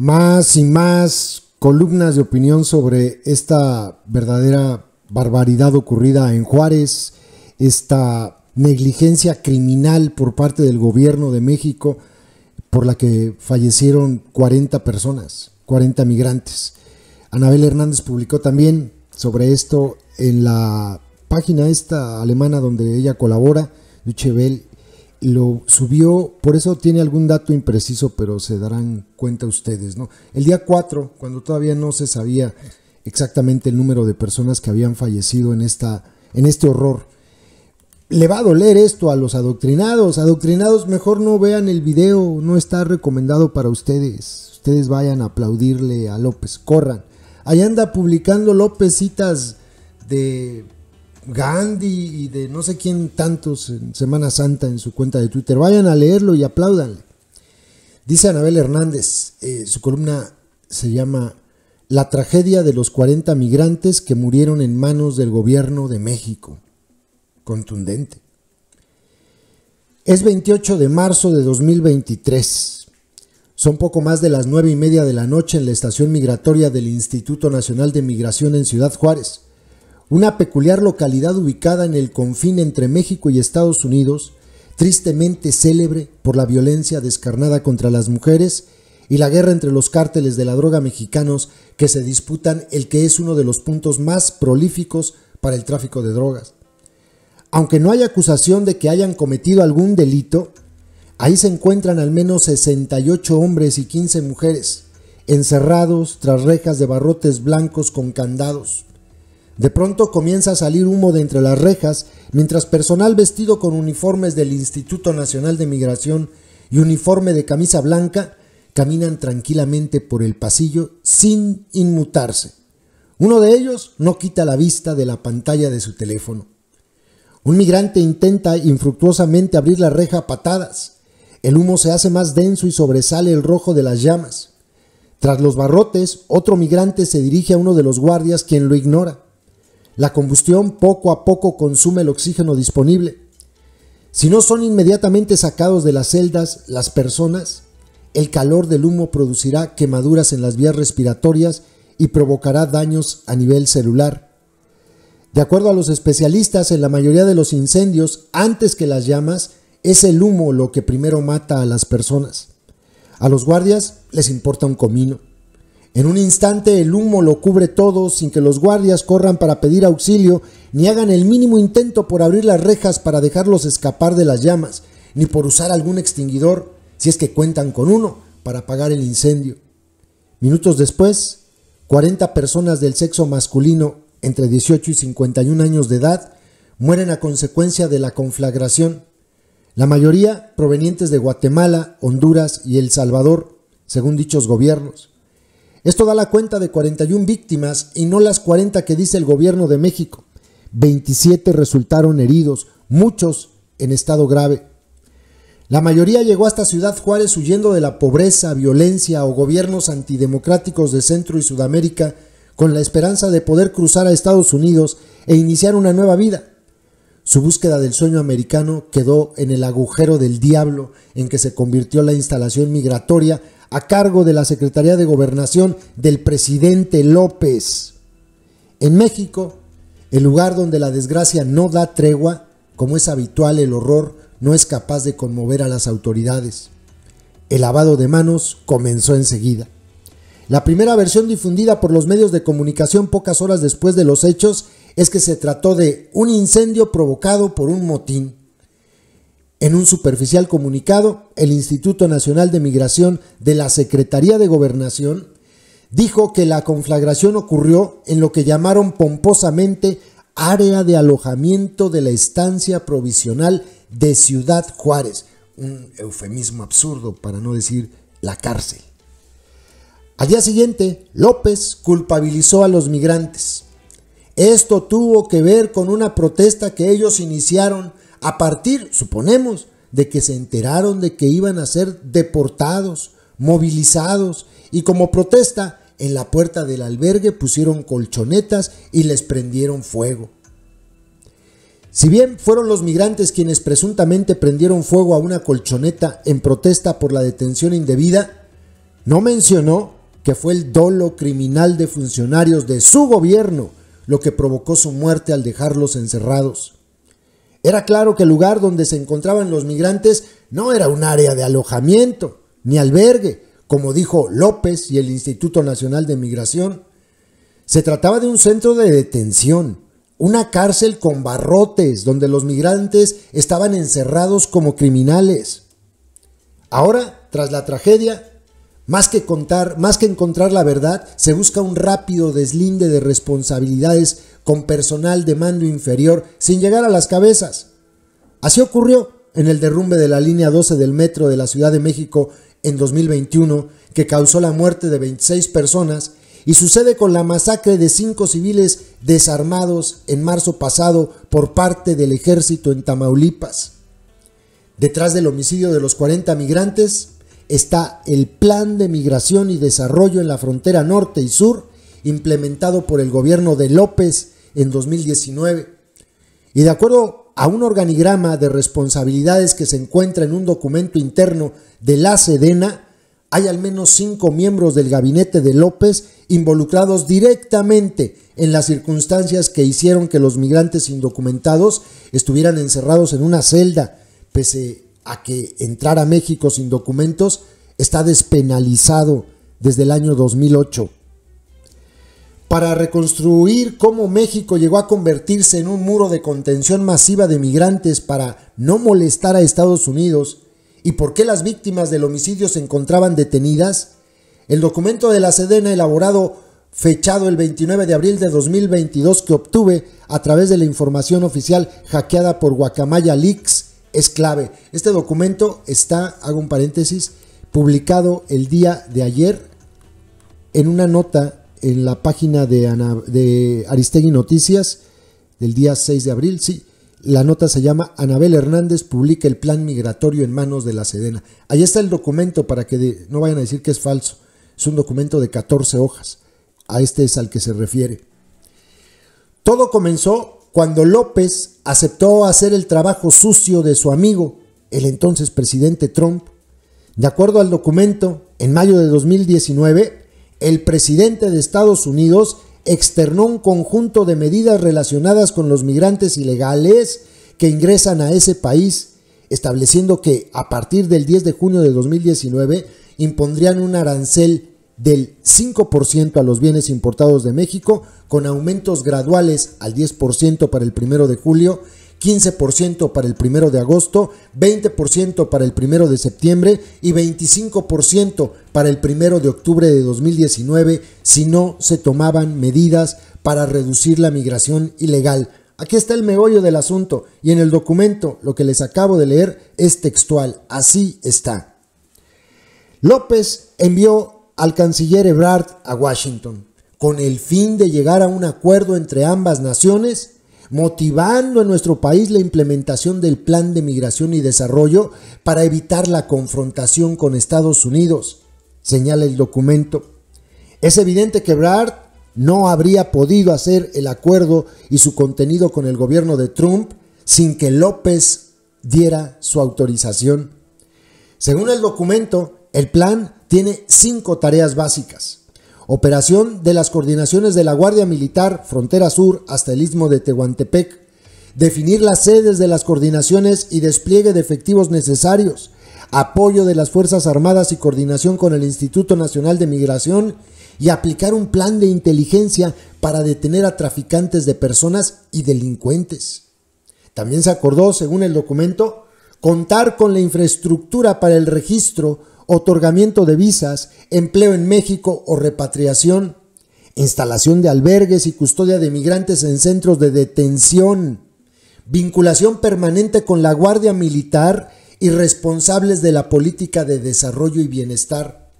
más y más columnas de opinión sobre esta verdadera barbaridad ocurrida en Juárez, esta negligencia criminal por parte del gobierno de México por la que fallecieron 40 personas, 40 migrantes. Anabel Hernández publicó también sobre esto en la página esta alemana donde ella colabora, duchevel lo subió, por eso tiene algún dato impreciso, pero se darán cuenta ustedes, ¿no? El día 4, cuando todavía no se sabía exactamente el número de personas que habían fallecido en, esta, en este horror, le va a doler esto a los adoctrinados. Adoctrinados, mejor no vean el video, no está recomendado para ustedes. Ustedes vayan a aplaudirle a López, corran. Ahí anda publicando López citas de Gandhi y de no sé quién tantos en Semana Santa en su cuenta de Twitter. Vayan a leerlo y apláudanle. Dice Anabel Hernández, eh, su columna se llama La tragedia de los 40 migrantes que murieron en manos del gobierno de México. Contundente. Es 28 de marzo de 2023. Son poco más de las nueve y media de la noche en la estación migratoria del Instituto Nacional de Migración en Ciudad Juárez una peculiar localidad ubicada en el confín entre México y Estados Unidos, tristemente célebre por la violencia descarnada contra las mujeres y la guerra entre los cárteles de la droga mexicanos que se disputan el que es uno de los puntos más prolíficos para el tráfico de drogas. Aunque no hay acusación de que hayan cometido algún delito, ahí se encuentran al menos 68 hombres y 15 mujeres, encerrados tras rejas de barrotes blancos con candados. De pronto comienza a salir humo de entre las rejas, mientras personal vestido con uniformes del Instituto Nacional de Migración y uniforme de camisa blanca caminan tranquilamente por el pasillo sin inmutarse. Uno de ellos no quita la vista de la pantalla de su teléfono. Un migrante intenta infructuosamente abrir la reja a patadas. El humo se hace más denso y sobresale el rojo de las llamas. Tras los barrotes, otro migrante se dirige a uno de los guardias quien lo ignora. La combustión poco a poco consume el oxígeno disponible. Si no son inmediatamente sacados de las celdas las personas, el calor del humo producirá quemaduras en las vías respiratorias y provocará daños a nivel celular. De acuerdo a los especialistas, en la mayoría de los incendios, antes que las llamas, es el humo lo que primero mata a las personas. A los guardias les importa un comino. En un instante el humo lo cubre todo sin que los guardias corran para pedir auxilio, ni hagan el mínimo intento por abrir las rejas para dejarlos escapar de las llamas, ni por usar algún extinguidor, si es que cuentan con uno, para apagar el incendio. Minutos después, 40 personas del sexo masculino entre 18 y 51 años de edad mueren a consecuencia de la conflagración, la mayoría provenientes de Guatemala, Honduras y El Salvador, según dichos gobiernos. Esto da la cuenta de 41 víctimas y no las 40 que dice el gobierno de México. 27 resultaron heridos, muchos en estado grave. La mayoría llegó hasta Ciudad Juárez huyendo de la pobreza, violencia o gobiernos antidemocráticos de Centro y Sudamérica con la esperanza de poder cruzar a Estados Unidos e iniciar una nueva vida. Su búsqueda del sueño americano quedó en el agujero del diablo en que se convirtió la instalación migratoria a cargo de la Secretaría de Gobernación del presidente López. En México, el lugar donde la desgracia no da tregua, como es habitual el horror, no es capaz de conmover a las autoridades. El lavado de manos comenzó enseguida. La primera versión difundida por los medios de comunicación pocas horas después de los hechos es que se trató de un incendio provocado por un motín. En un superficial comunicado, el Instituto Nacional de Migración de la Secretaría de Gobernación dijo que la conflagración ocurrió en lo que llamaron pomposamente área de alojamiento de la estancia provisional de Ciudad Juárez, un eufemismo absurdo para no decir la cárcel. Al día siguiente, López culpabilizó a los migrantes. Esto tuvo que ver con una protesta que ellos iniciaron a partir, suponemos, de que se enteraron de que iban a ser deportados, movilizados y como protesta en la puerta del albergue pusieron colchonetas y les prendieron fuego. Si bien fueron los migrantes quienes presuntamente prendieron fuego a una colchoneta en protesta por la detención indebida, no mencionó que fue el dolo criminal de funcionarios de su gobierno lo que provocó su muerte al dejarlos encerrados. Era claro que el lugar donde se encontraban los migrantes no era un área de alojamiento ni albergue, como dijo López y el Instituto Nacional de Migración. Se trataba de un centro de detención, una cárcel con barrotes donde los migrantes estaban encerrados como criminales. Ahora, tras la tragedia, más que contar, más que encontrar la verdad, se busca un rápido deslinde de responsabilidades con personal de mando inferior sin llegar a las cabezas. Así ocurrió en el derrumbe de la línea 12 del metro de la Ciudad de México en 2021, que causó la muerte de 26 personas, y sucede con la masacre de cinco civiles desarmados en marzo pasado por parte del ejército en Tamaulipas. Detrás del homicidio de los 40 migrantes está el Plan de Migración y Desarrollo en la Frontera Norte y Sur, implementado por el gobierno de López en 2019. Y de acuerdo a un organigrama de responsabilidades que se encuentra en un documento interno de la Sedena, hay al menos cinco miembros del gabinete de López involucrados directamente en las circunstancias que hicieron que los migrantes indocumentados estuvieran encerrados en una celda, pese a que entrar a México sin documentos está despenalizado desde el año 2008. Para reconstruir cómo México llegó a convertirse en un muro de contención masiva de migrantes para no molestar a Estados Unidos y por qué las víctimas del homicidio se encontraban detenidas, el documento de la Sedena elaborado fechado el 29 de abril de 2022 que obtuve a través de la información oficial hackeada por Guacamaya Leaks es clave. Este documento está, hago un paréntesis, publicado el día de ayer en una nota en la página de, de Aristegui Noticias del día 6 de abril, sí. La nota se llama Anabel Hernández publica el plan migratorio en manos de la Sedena. Ahí está el documento para que no vayan a decir que es falso. Es un documento de 14 hojas. A este es al que se refiere. Todo comenzó cuando López aceptó hacer el trabajo sucio de su amigo, el entonces presidente Trump. De acuerdo al documento, en mayo de 2019, el presidente de Estados Unidos externó un conjunto de medidas relacionadas con los migrantes ilegales que ingresan a ese país, estableciendo que a partir del 10 de junio de 2019 impondrían un arancel del 5% a los bienes importados de México, con aumentos graduales al 10% para el primero de julio, 15% para el primero de agosto, 20% para el primero de septiembre y 25% para el primero de octubre de 2019 si no se tomaban medidas para reducir la migración ilegal. Aquí está el meollo del asunto y en el documento lo que les acabo de leer es textual, así está. López envió al canciller Ebrard a Washington, con el fin de llegar a un acuerdo entre ambas naciones, motivando en nuestro país la implementación del Plan de Migración y Desarrollo para evitar la confrontación con Estados Unidos, señala el documento. Es evidente que Ebrard no habría podido hacer el acuerdo y su contenido con el gobierno de Trump sin que López diera su autorización. Según el documento, el plan tiene cinco tareas básicas. Operación de las coordinaciones de la Guardia Militar Frontera Sur hasta el istmo de Tehuantepec. Definir las sedes de las coordinaciones y despliegue de efectivos necesarios. Apoyo de las Fuerzas Armadas y coordinación con el Instituto Nacional de Migración. Y aplicar un plan de inteligencia para detener a traficantes de personas y delincuentes. También se acordó, según el documento, contar con la infraestructura para el registro otorgamiento de visas, empleo en México o repatriación, instalación de albergues y custodia de migrantes en centros de detención, vinculación permanente con la Guardia Militar y responsables de la política de desarrollo y bienestar.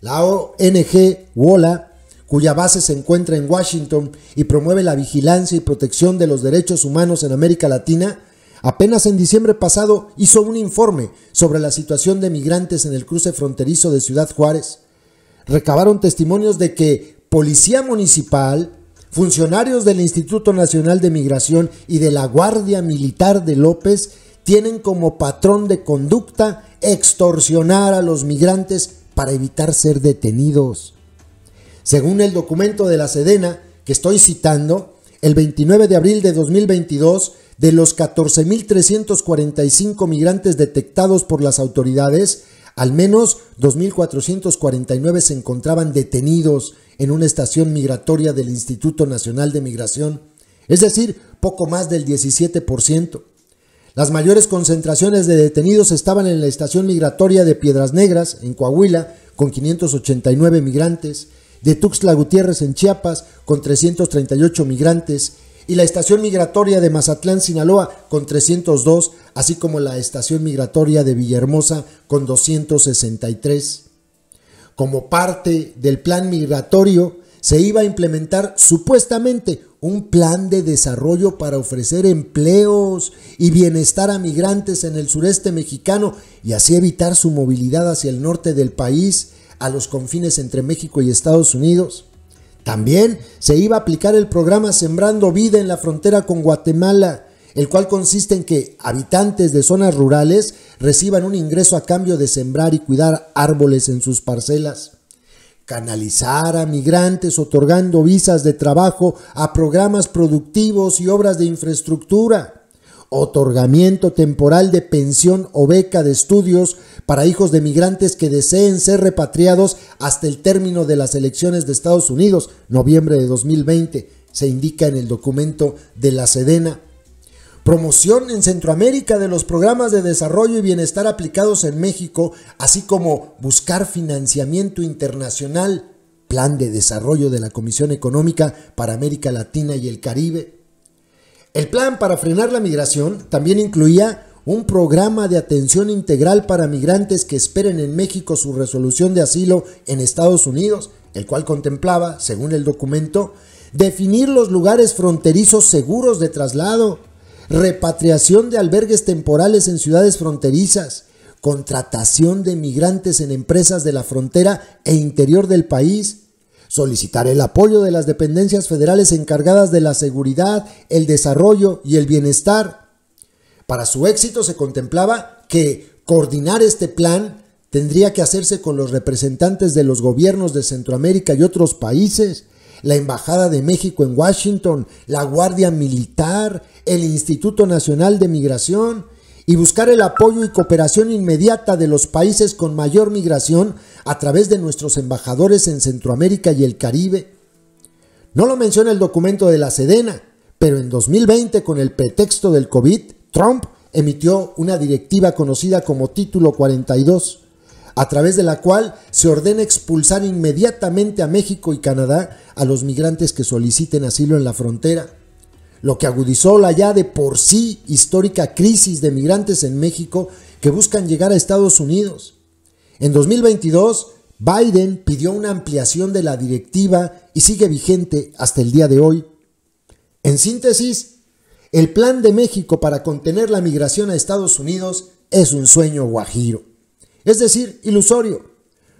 La ONG WOLA, cuya base se encuentra en Washington y promueve la vigilancia y protección de los derechos humanos en América Latina, Apenas en diciembre pasado hizo un informe sobre la situación de migrantes en el cruce fronterizo de Ciudad Juárez. Recabaron testimonios de que policía municipal, funcionarios del Instituto Nacional de Migración y de la Guardia Militar de López tienen como patrón de conducta extorsionar a los migrantes para evitar ser detenidos. Según el documento de la Sedena que estoy citando, el 29 de abril de 2022 de los 14.345 migrantes detectados por las autoridades, al menos 2.449 se encontraban detenidos en una estación migratoria del Instituto Nacional de Migración, es decir, poco más del 17%. Las mayores concentraciones de detenidos estaban en la estación migratoria de Piedras Negras, en Coahuila, con 589 migrantes, de Tuxtla Gutiérrez, en Chiapas, con 338 migrantes, y la Estación Migratoria de Mazatlán, Sinaloa, con 302, así como la Estación Migratoria de Villahermosa, con 263. Como parte del plan migratorio, se iba a implementar supuestamente un plan de desarrollo para ofrecer empleos y bienestar a migrantes en el sureste mexicano y así evitar su movilidad hacia el norte del país, a los confines entre México y Estados Unidos. También se iba a aplicar el programa Sembrando Vida en la frontera con Guatemala, el cual consiste en que habitantes de zonas rurales reciban un ingreso a cambio de sembrar y cuidar árboles en sus parcelas. Canalizar a migrantes otorgando visas de trabajo a programas productivos y obras de infraestructura otorgamiento temporal de pensión o beca de estudios para hijos de migrantes que deseen ser repatriados hasta el término de las elecciones de Estados Unidos, noviembre de 2020, se indica en el documento de la Sedena. Promoción en Centroamérica de los programas de desarrollo y bienestar aplicados en México, así como buscar financiamiento internacional, plan de desarrollo de la Comisión Económica para América Latina y el Caribe. El plan para frenar la migración también incluía un programa de atención integral para migrantes que esperen en México su resolución de asilo en Estados Unidos, el cual contemplaba, según el documento, definir los lugares fronterizos seguros de traslado, repatriación de albergues temporales en ciudades fronterizas, contratación de migrantes en empresas de la frontera e interior del país, solicitar el apoyo de las dependencias federales encargadas de la seguridad, el desarrollo y el bienestar. Para su éxito se contemplaba que coordinar este plan tendría que hacerse con los representantes de los gobiernos de Centroamérica y otros países, la Embajada de México en Washington, la Guardia Militar, el Instituto Nacional de Migración y buscar el apoyo y cooperación inmediata de los países con mayor migración a través de nuestros embajadores en Centroamérica y el Caribe. No lo menciona el documento de la Sedena, pero en 2020, con el pretexto del COVID, Trump emitió una directiva conocida como Título 42, a través de la cual se ordena expulsar inmediatamente a México y Canadá a los migrantes que soliciten asilo en la frontera lo que agudizó la ya de por sí histórica crisis de migrantes en México que buscan llegar a Estados Unidos. En 2022, Biden pidió una ampliación de la directiva y sigue vigente hasta el día de hoy. En síntesis, el plan de México para contener la migración a Estados Unidos es un sueño guajiro, es decir, ilusorio.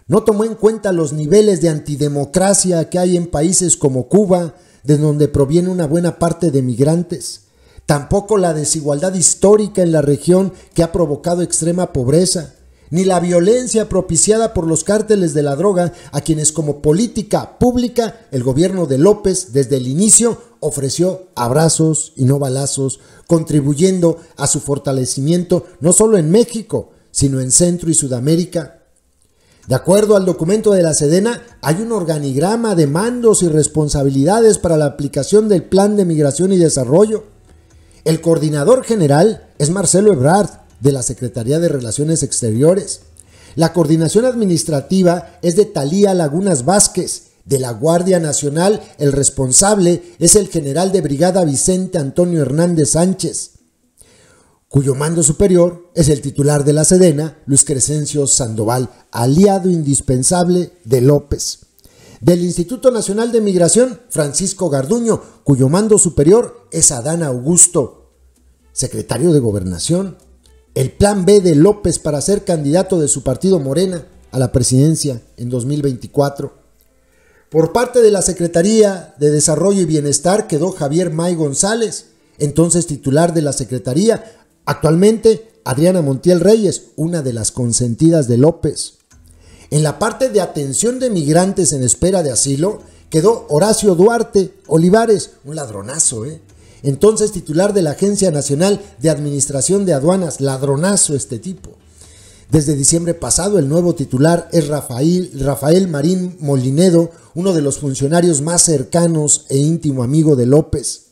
No tomó en cuenta los niveles de antidemocracia que hay en países como Cuba, de donde proviene una buena parte de migrantes, tampoco la desigualdad histórica en la región que ha provocado extrema pobreza, ni la violencia propiciada por los cárteles de la droga a quienes como política pública el gobierno de López desde el inicio ofreció abrazos y no balazos, contribuyendo a su fortalecimiento no solo en México, sino en Centro y Sudamérica, de acuerdo al documento de la Sedena, hay un organigrama de mandos y responsabilidades para la aplicación del Plan de Migración y Desarrollo. El coordinador general es Marcelo Ebrard, de la Secretaría de Relaciones Exteriores. La coordinación administrativa es de Talía Lagunas Vázquez. De la Guardia Nacional, el responsable es el general de brigada Vicente Antonio Hernández Sánchez cuyo mando superior es el titular de la Sedena, Luis Crescencio Sandoval, aliado indispensable de López. Del Instituto Nacional de Migración, Francisco Garduño, cuyo mando superior es Adán Augusto, secretario de Gobernación. El plan B de López para ser candidato de su partido Morena a la presidencia en 2024. Por parte de la Secretaría de Desarrollo y Bienestar quedó Javier May González, entonces titular de la Secretaría, Actualmente, Adriana Montiel Reyes, una de las consentidas de López. En la parte de atención de migrantes en espera de asilo, quedó Horacio Duarte Olivares, un ladronazo, ¿eh? Entonces titular de la Agencia Nacional de Administración de Aduanas, ladronazo este tipo. Desde diciembre pasado, el nuevo titular es Rafael, Rafael Marín Molinedo, uno de los funcionarios más cercanos e íntimo amigo de López.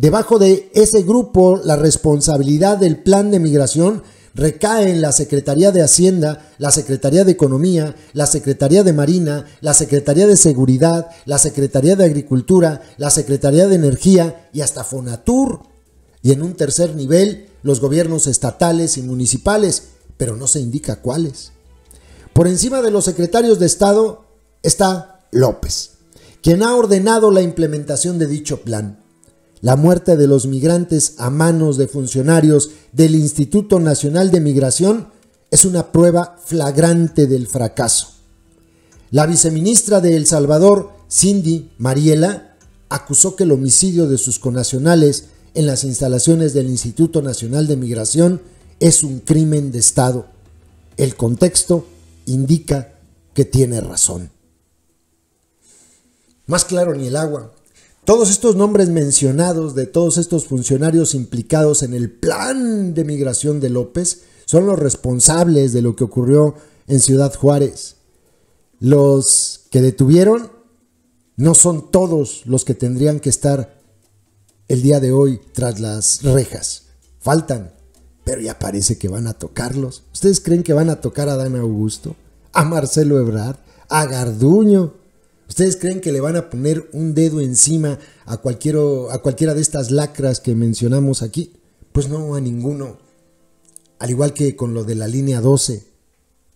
Debajo de ese grupo, la responsabilidad del plan de migración recae en la Secretaría de Hacienda, la Secretaría de Economía, la Secretaría de Marina, la Secretaría de Seguridad, la Secretaría de Agricultura, la Secretaría de Energía y hasta Fonatur. Y en un tercer nivel, los gobiernos estatales y municipales, pero no se indica cuáles. Por encima de los secretarios de Estado está López, quien ha ordenado la implementación de dicho plan la muerte de los migrantes a manos de funcionarios del Instituto Nacional de Migración es una prueba flagrante del fracaso. La viceministra de El Salvador, Cindy Mariela, acusó que el homicidio de sus conacionales en las instalaciones del Instituto Nacional de Migración es un crimen de Estado. El contexto indica que tiene razón. Más claro ni el agua. Todos estos nombres mencionados de todos estos funcionarios implicados en el plan de migración de López son los responsables de lo que ocurrió en Ciudad Juárez. Los que detuvieron no son todos los que tendrían que estar el día de hoy tras las rejas. Faltan, pero ya parece que van a tocarlos. ¿Ustedes creen que van a tocar a Dan Augusto, a Marcelo Ebrard, a Garduño, ¿Ustedes creen que le van a poner un dedo encima a, cualquier, a cualquiera de estas lacras que mencionamos aquí? Pues no, a ninguno. Al igual que con lo de la línea 12,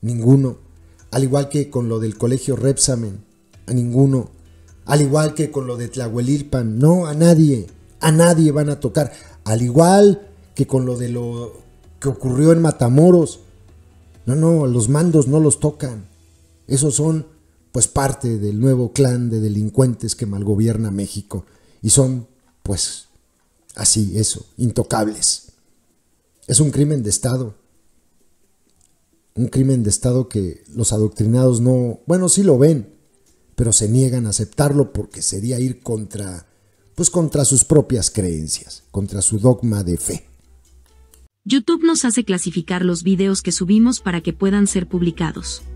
ninguno. Al igual que con lo del colegio Repsamen, a ninguno. Al igual que con lo de Tlahuelilpan, no, a nadie. A nadie van a tocar. Al igual que con lo de lo que ocurrió en Matamoros. No, no, los mandos no los tocan. Esos son pues parte del nuevo clan de delincuentes que malgobierna México y son pues así, eso, intocables. Es un crimen de Estado. Un crimen de Estado que los adoctrinados no, bueno, sí lo ven, pero se niegan a aceptarlo porque sería ir contra, pues contra sus propias creencias, contra su dogma de fe. YouTube nos hace clasificar los videos que subimos para que puedan ser publicados.